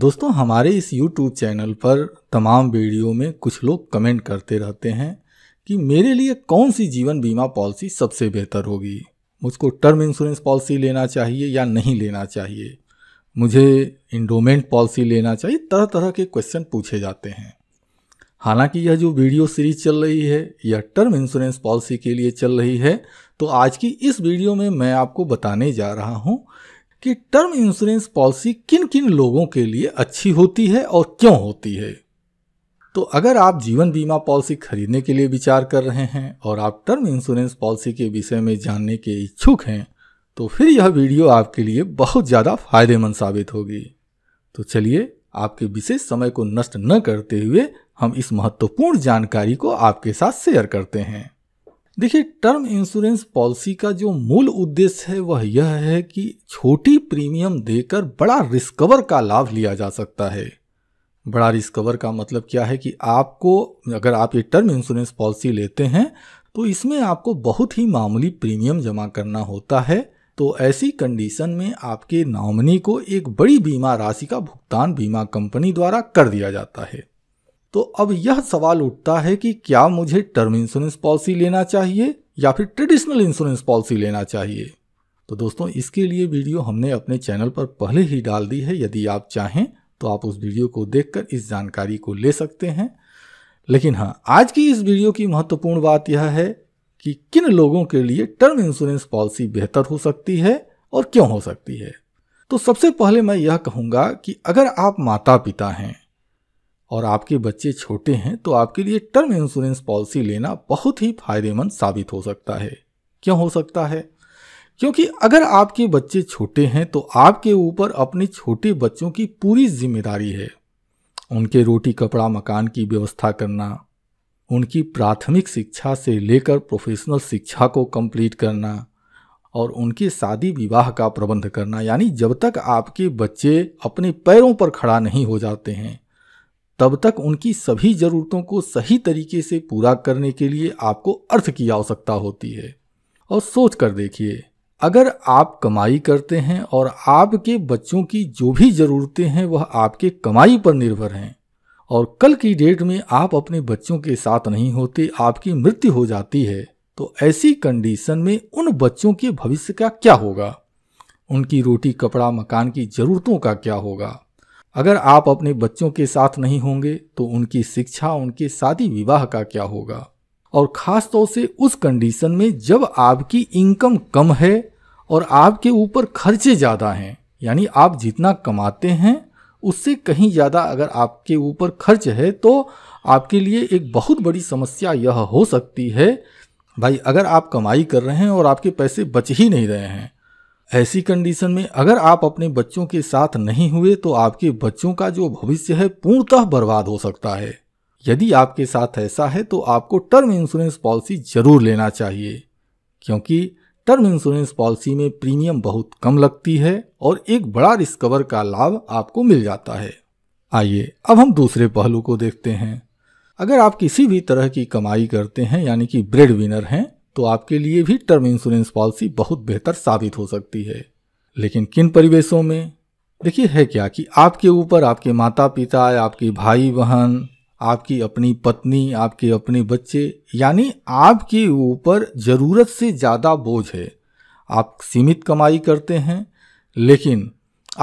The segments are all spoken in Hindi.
दोस्तों हमारे इस YouTube चैनल पर तमाम वीडियो में कुछ लोग कमेंट करते रहते हैं कि मेरे लिए कौन सी जीवन बीमा पॉलिसी सबसे बेहतर होगी मुझको टर्म इंश्योरेंस पॉलिसी लेना चाहिए या नहीं लेना चाहिए मुझे इंडोमेंट पॉलिसी लेना चाहिए तरह तरह के क्वेश्चन पूछे जाते हैं हालांकि यह जो वीडियो सीरीज चल रही है यह टर्म इंश्योरेंस पॉलिसी के लिए चल रही है तो आज की इस वीडियो में मैं आपको बताने जा रहा हूँ कि टर्म इंश्योरेंस पॉलिसी किन किन लोगों के लिए अच्छी होती है और क्यों होती है तो अगर आप जीवन बीमा पॉलिसी खरीदने के लिए विचार कर रहे हैं और आप टर्म इंश्योरेंस पॉलिसी के विषय में जानने के इच्छुक हैं तो फिर यह वीडियो आपके लिए बहुत ज़्यादा फायदेमंद साबित होगी तो चलिए आपके विशेष समय को नष्ट न करते हुए हम इस महत्वपूर्ण जानकारी को आपके साथ शेयर करते हैं देखिए टर्म इंश्योरेंस पॉलिसी का जो मूल उद्देश्य है वह यह है कि छोटी प्रीमियम देकर बड़ा रिस्कवर का लाभ लिया जा सकता है बड़ा रिस्कवर का मतलब क्या है कि आपको अगर आप ये टर्म इंश्योरेंस पॉलिसी लेते हैं तो इसमें आपको बहुत ही मामूली प्रीमियम जमा करना होता है तो ऐसी कंडीशन में आपके नॉमिनी को एक बड़ी बीमा राशि का भुगतान बीमा कंपनी द्वारा कर दिया जाता है तो अब यह सवाल उठता है कि क्या मुझे टर्म इंश्योरेंस पॉलिसी लेना चाहिए या फिर ट्रेडिशनल इंश्योरेंस पॉलिसी लेना चाहिए तो दोस्तों इसके लिए वीडियो हमने अपने चैनल पर पहले ही डाल दी है यदि आप चाहें तो आप उस वीडियो को देखकर इस जानकारी को ले सकते हैं लेकिन हाँ आज की इस वीडियो की महत्वपूर्ण बात यह है कि किन लोगों के लिए टर्म इंश्योरेंस पॉलिसी बेहतर हो सकती है और क्यों हो सकती है तो सबसे पहले मैं यह कहूँगा कि अगर आप माता पिता हैं और आपके बच्चे छोटे हैं तो आपके लिए टर्म इंश्योरेंस पॉलिसी लेना बहुत ही फायदेमंद साबित हो सकता है क्यों हो सकता है क्योंकि अगर आपके बच्चे छोटे हैं तो आपके ऊपर अपने छोटे बच्चों की पूरी जिम्मेदारी है उनके रोटी कपड़ा मकान की व्यवस्था करना उनकी प्राथमिक शिक्षा से लेकर प्रोफेशनल शिक्षा को कंप्लीट करना और उनके शादी विवाह का प्रबंध करना यानी जब तक आपके बच्चे अपने पैरों पर खड़ा नहीं हो जाते हैं तब तक उनकी सभी जरूरतों को सही तरीके से पूरा करने के लिए आपको अर्थ की आवश्यकता होती है और सोच कर देखिए अगर आप कमाई करते हैं और आपके बच्चों की जो भी ज़रूरतें हैं वह आपके कमाई पर निर्भर हैं और कल की डेट में आप अपने बच्चों के साथ नहीं होते आपकी मृत्यु हो जाती है तो ऐसी कंडीशन में उन बच्चों के भविष्य का क्या होगा उनकी रोटी कपड़ा मकान की ज़रूरतों का क्या होगा अगर आप अपने बच्चों के साथ नहीं होंगे तो उनकी शिक्षा उनके शादी विवाह का क्या होगा और ख़ास तौर से उस कंडीशन में जब आपकी इनकम कम है और आपके ऊपर खर्चे ज़्यादा हैं यानी आप जितना कमाते हैं उससे कहीं ज़्यादा अगर आपके ऊपर खर्च है तो आपके लिए एक बहुत बड़ी समस्या यह हो सकती है भाई अगर आप कमाई कर रहे हैं और आपके पैसे बच ही नहीं रहे हैं ऐसी कंडीशन में अगर आप अपने बच्चों के साथ नहीं हुए तो आपके बच्चों का जो भविष्य है पूर्णतः बर्बाद हो सकता है यदि आपके साथ ऐसा है तो आपको टर्म इंश्योरेंस पॉलिसी जरूर लेना चाहिए क्योंकि टर्म इंश्योरेंस पॉलिसी में प्रीमियम बहुत कम लगती है और एक बड़ा रिस्कवर का लाभ आपको मिल जाता है आइए अब हम दूसरे पहलू को देखते हैं अगर आप किसी भी तरह की कमाई करते हैं यानी कि ब्रेड विनर हैं तो आपके लिए भी टर्म इंश्योरेंस पॉलिसी बहुत बेहतर साबित हो सकती है लेकिन किन परिवेशों में देखिए है क्या कि आपके ऊपर आपके माता पिता आपके भाई बहन आपकी अपनी पत्नी आपके अपने बच्चे यानी आपके ऊपर ज़रूरत से ज़्यादा बोझ है आप सीमित कमाई करते हैं लेकिन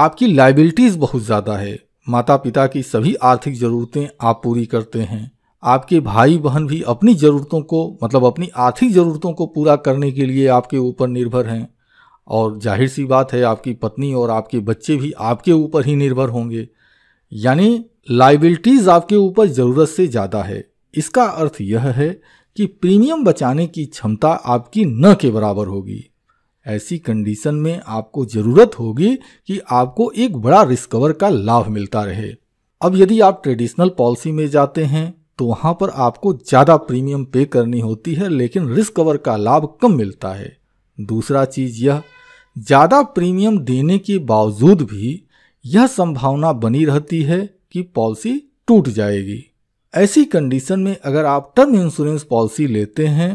आपकी लाइबिलिटीज़ बहुत ज़्यादा है माता पिता की सभी आर्थिक ज़रूरतें आप पूरी करते हैं आपके भाई बहन भी अपनी ज़रूरतों को मतलब अपनी आर्थिक ज़रूरतों को पूरा करने के लिए आपके ऊपर निर्भर हैं और जाहिर सी बात है आपकी पत्नी और आपके बच्चे भी आपके ऊपर ही निर्भर होंगे यानी लाइबिलिटीज़ आपके ऊपर ज़रूरत से ज़्यादा है इसका अर्थ यह है कि प्रीमियम बचाने की क्षमता आपकी न के बराबर होगी ऐसी कंडीशन में आपको ज़रूरत होगी कि आपको एक बड़ा रिस्कवर का लाभ मिलता रहे अब यदि आप ट्रेडिशनल पॉलिसी में जाते हैं तो वहाँ पर आपको ज़्यादा प्रीमियम पे करनी होती है लेकिन रिस्क कवर का लाभ कम मिलता है दूसरा चीज़ यह ज़्यादा प्रीमियम देने के बावजूद भी यह संभावना बनी रहती है कि पॉलिसी टूट जाएगी ऐसी कंडीशन में अगर आप टर्म इंश्योरेंस पॉलिसी लेते हैं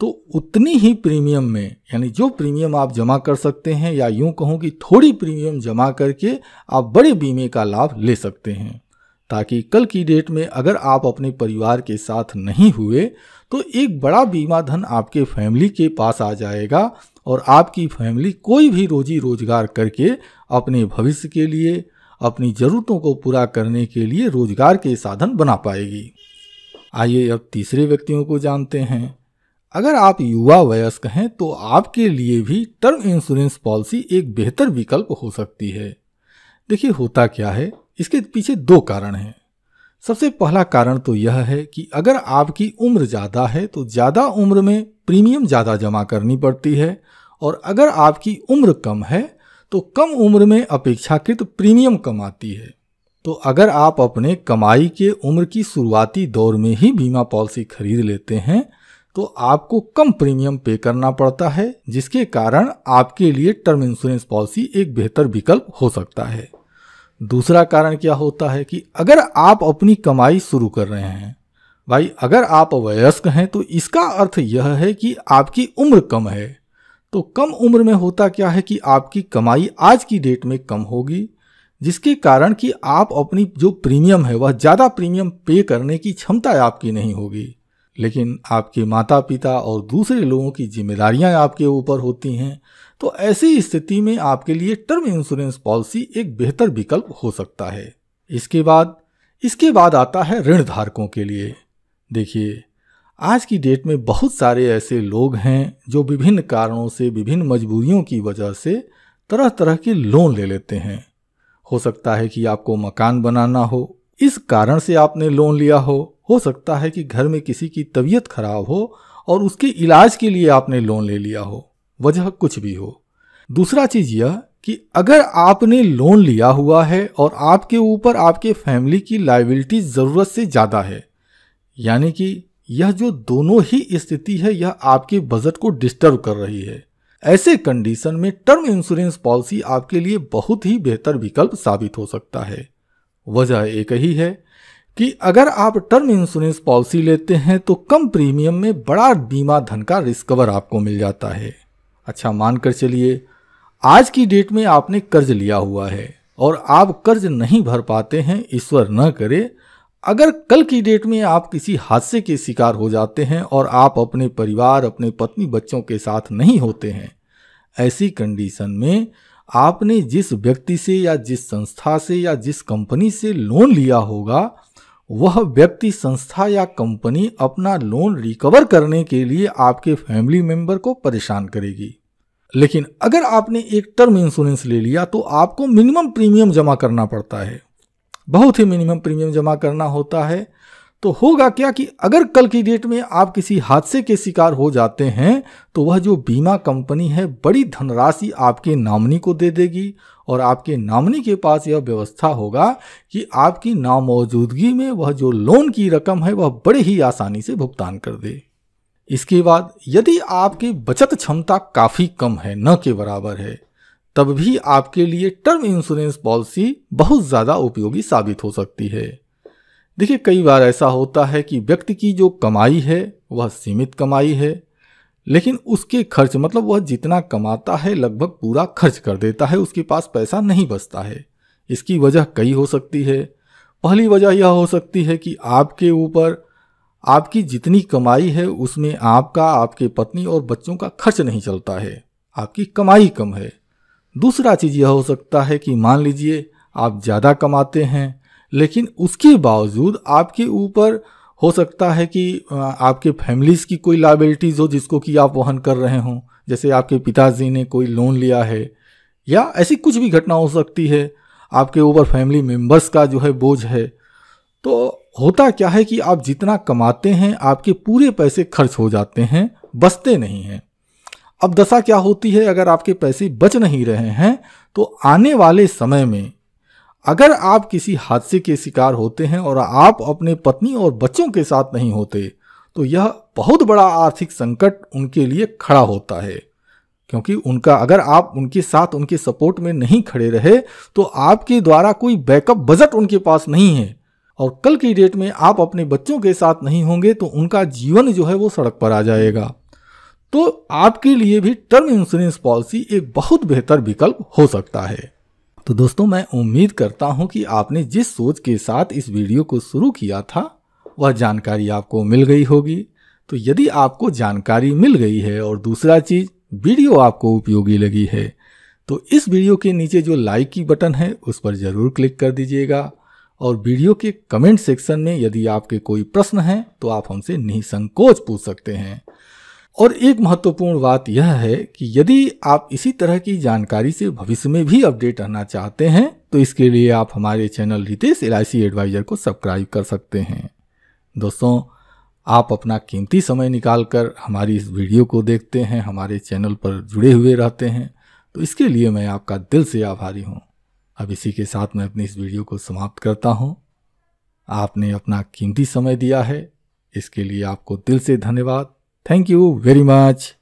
तो उतनी ही प्रीमियम में यानी जो प्रीमियम आप जमा कर सकते हैं या यूं कहूं कि थोड़ी प्रीमियम जमा करके आप बड़े बीमे का लाभ ले सकते हैं ताकि कल की डेट में अगर आप अपने परिवार के साथ नहीं हुए तो एक बड़ा बीमा धन आपके फैमिली के पास आ जाएगा और आपकी फैमिली कोई भी रोजी रोजगार करके अपने भविष्य के लिए अपनी ज़रूरतों को पूरा करने के लिए रोजगार के साधन बना पाएगी आइए अब तीसरे व्यक्तियों को जानते हैं अगर आप युवा वयस्क हैं तो आपके लिए भी टर्म इंश्योरेंस पॉलिसी एक बेहतर विकल्प हो सकती है देखिए होता क्या है इसके पीछे दो कारण हैं सबसे पहला कारण तो यह है कि अगर आपकी उम्र ज़्यादा है तो ज़्यादा उम्र में प्रीमियम ज़्यादा जमा करनी पड़ती है और अगर आपकी उम्र कम है तो कम उम्र में अपेक्षाकृत प्रीमियम कम आती है तो अगर आप अपने कमाई के उम्र की शुरुआती दौर में ही बीमा पॉलिसी खरीद लेते हैं तो आपको कम प्रीमियम पे करना पड़ता है जिसके कारण आपके लिए टर्म इंश्योरेंस पॉलिसी एक बेहतर विकल्प हो सकता है दूसरा कारण क्या होता है कि अगर आप अपनी कमाई शुरू कर रहे हैं भाई अगर आप वयस्क हैं तो इसका अर्थ यह है कि आपकी उम्र कम है तो कम उम्र में होता क्या है कि आपकी कमाई आज की डेट में कम होगी जिसके कारण कि आप अपनी जो प्रीमियम है वह ज़्यादा प्रीमियम पे करने की क्षमता आपकी नहीं होगी लेकिन आपके माता पिता और दूसरे लोगों की जिम्मेदारियां आपके ऊपर होती हैं तो ऐसी स्थिति में आपके लिए टर्म इंश्योरेंस पॉलिसी एक बेहतर विकल्प हो सकता है इसके बाद इसके बाद आता है ऋण धारकों के लिए देखिए आज की डेट में बहुत सारे ऐसे लोग हैं जो विभिन्न कारणों से विभिन्न मजबूरियों की वजह से तरह तरह के लोन ले लेते हैं हो सकता है कि आपको मकान बनाना हो इस कारण से आपने लोन लिया हो हो सकता है कि घर में किसी की तबीयत खराब हो और उसके इलाज के लिए आपने लोन ले लिया हो वजह कुछ भी हो दूसरा चीज यह कि अगर आपने लोन लिया हुआ है और आपके ऊपर आपके फैमिली की लाइबिलिटी ज़रूरत से ज़्यादा है यानी कि यह जो दोनों ही स्थिति है यह आपके बजट को डिस्टर्ब कर रही है ऐसे कंडीशन में टर्म इंश्योरेंस पॉलिसी आपके लिए बहुत ही बेहतर विकल्प साबित हो सकता है वजह एक ही है कि अगर आप टर्म इंश्योरेंस पॉलिसी लेते हैं तो कम प्रीमियम में बड़ा बीमा धन का रिस्कवर आपको मिल जाता है अच्छा मानकर चलिए आज की डेट में आपने कर्ज लिया हुआ है और आप कर्ज नहीं भर पाते हैं ईश्वर न करे अगर कल की डेट में आप किसी हादसे के शिकार हो जाते हैं और आप अपने परिवार अपने पत्नी बच्चों के साथ नहीं होते हैं ऐसी कंडीशन में आपने जिस व्यक्ति से या जिस संस्था से या जिस कंपनी से लोन लिया होगा वह व्यक्ति संस्था या कंपनी अपना लोन रिकवर करने के लिए आपके फैमिली मेंबर को परेशान करेगी लेकिन अगर आपने एक टर्म इंश्योरेंस ले लिया तो आपको मिनिमम प्रीमियम जमा करना पड़ता है बहुत ही मिनिमम प्रीमियम जमा करना होता है तो होगा क्या कि अगर कल की डेट में आप किसी हादसे के शिकार हो जाते हैं तो वह जो बीमा कंपनी है बड़ी धनराशि आपके नामनी को दे देगी और आपके नामनी के पास यह व्यवस्था होगा कि आपकी नामौजूदगी में वह जो लोन की रकम है वह बड़े ही आसानी से भुगतान कर दे इसके बाद यदि आपकी बचत क्षमता काफ़ी कम है न के बराबर है तब भी आपके लिए टर्म इंश्योरेंस पॉलिसी बहुत ज़्यादा उपयोगी साबित हो सकती है देखिए कई बार ऐसा होता है कि व्यक्ति की जो कमाई है वह सीमित कमाई है लेकिन उसके खर्च मतलब वह जितना कमाता है लगभग पूरा खर्च कर देता है उसके पास पैसा नहीं बचता है इसकी वजह कई हो सकती है पहली वजह यह हो सकती है कि आपके ऊपर आपकी जितनी कमाई है उसमें आपका आपके पत्नी और बच्चों का खर्च नहीं चलता है आपकी कमाई कम है दूसरा चीज़ यह हो सकता है कि मान लीजिए आप ज़्यादा कमाते हैं लेकिन उसके बावजूद आपके ऊपर हो सकता है कि आपके फैमिलीज़ की कोई लाइबिलिटीज़ हो जिसको कि आप वहन कर रहे हों जैसे आपके पिताजी ने कोई लोन लिया है या ऐसी कुछ भी घटना हो सकती है आपके ऊपर फैमिली मेम्बर्स का जो है बोझ है तो होता क्या है कि आप जितना कमाते हैं आपके पूरे पैसे खर्च हो जाते हैं बचते नहीं हैं अब दशा क्या होती है अगर आपके पैसे बच नहीं रहे हैं तो आने वाले समय में अगर आप किसी हादसे के शिकार होते हैं और आप अपने पत्नी और बच्चों के साथ नहीं होते तो यह बहुत बड़ा आर्थिक संकट उनके लिए खड़ा होता है क्योंकि उनका अगर आप उनके साथ उनके सपोर्ट में नहीं खड़े रहे तो आपके द्वारा कोई बैकअप बजट उनके पास नहीं है और कल की डेट में आप अपने बच्चों के साथ नहीं होंगे तो उनका जीवन जो है वो सड़क पर आ जाएगा तो आपके लिए भी टर्म इंश्योरेंस पॉलिसी एक बहुत बेहतर विकल्प हो सकता है तो दोस्तों मैं उम्मीद करता हूं कि आपने जिस सोच के साथ इस वीडियो को शुरू किया था वह जानकारी आपको मिल गई होगी तो यदि आपको जानकारी मिल गई है और दूसरा चीज़ वीडियो आपको उपयोगी लगी है तो इस वीडियो के नीचे जो लाइक की बटन है उस पर ज़रूर क्लिक कर दीजिएगा और वीडियो के कमेंट सेक्शन में यदि आपके कोई प्रश्न हैं तो आप हमसे निसंकोच पूछ सकते हैं और एक महत्वपूर्ण बात यह है कि यदि आप इसी तरह की जानकारी से भविष्य में भी अपडेट रहना चाहते हैं तो इसके लिए आप हमारे चैनल रितेश एल एडवाइजर को सब्सक्राइब कर सकते हैं दोस्तों आप अपना कीमती समय निकालकर हमारी इस वीडियो को देखते हैं हमारे चैनल पर जुड़े हुए रहते हैं तो इसके लिए मैं आपका दिल से आभारी हूँ अब इसी के साथ मैं अपनी इस वीडियो को समाप्त करता हूँ आपने अपना कीमती समय दिया है इसके लिए आपको दिल से धन्यवाद थैंक यू वेरी मच